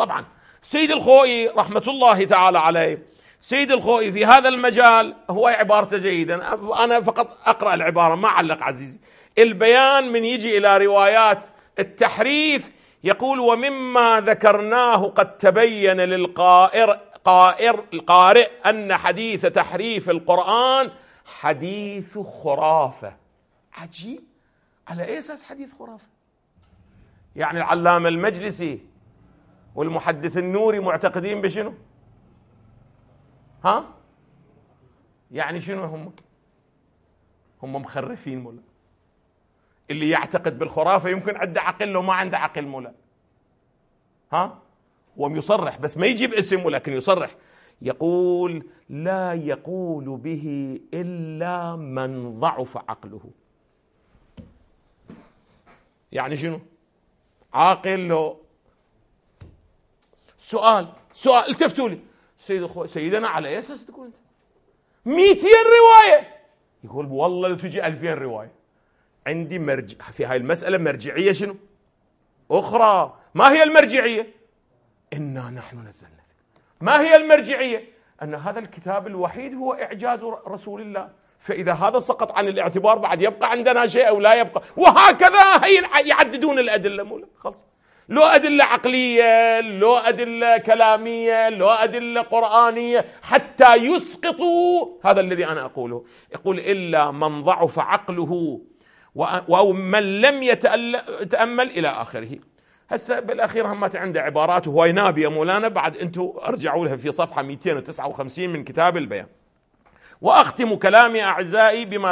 طبعا سيد الخوئي رحمة الله تعالى عليه سيد الخوئي في هذا المجال هو عبارته جيدا أنا فقط أقرأ العبارة ما علق عزيزي البيان من يجي إلى روايات التحريف يقول ومما ذكرناه قد تبين للقائر قائر القارئ أن حديث تحريف القرآن حديث خرافة عجيب على أي أساس حديث خرافة يعني العلامة المجلسي والمحدث النوري معتقدين بشنو ها يعني شنو هم هم مخرفين مولا اللي يعتقد بالخرافه يمكن عنده عقل لو ما عنده عقل مولا ها هو يصرح بس ما يجيب اسم ولكن يصرح يقول لا يقول به الا من ضعف عقله يعني شنو عاقل لو سؤال سؤال التفتوا لي سيد الخو... سيدنا على اي اساس تقول انت 200 روايه يقول والله لو تجي 2000 روايه عندي مرج... في هاي المساله مرجعيه شنو؟ اخرى ما هي المرجعيه؟ انا نحن نزلنا ما هي المرجعيه؟ ان هذا الكتاب الوحيد هو اعجاز رسول الله فاذا هذا سقط عن الاعتبار بعد يبقى عندنا شيء او لا يبقى وهكذا هي يعددون الادله خلص لو أدلة عقلية لو أدلة كلامية لو أدلة قرآنية حتى يسقطوا هذا الذي أنا أقوله يقول إلا من ضعف عقله أو من لم يتأمل إلى آخره هسه بالاخير همات عنده عبارات وهو وهواي يا مولانا بعد انتم ارجعوا لها في صفحه 259 من كتاب البيان واختم كلامي اعزائي بما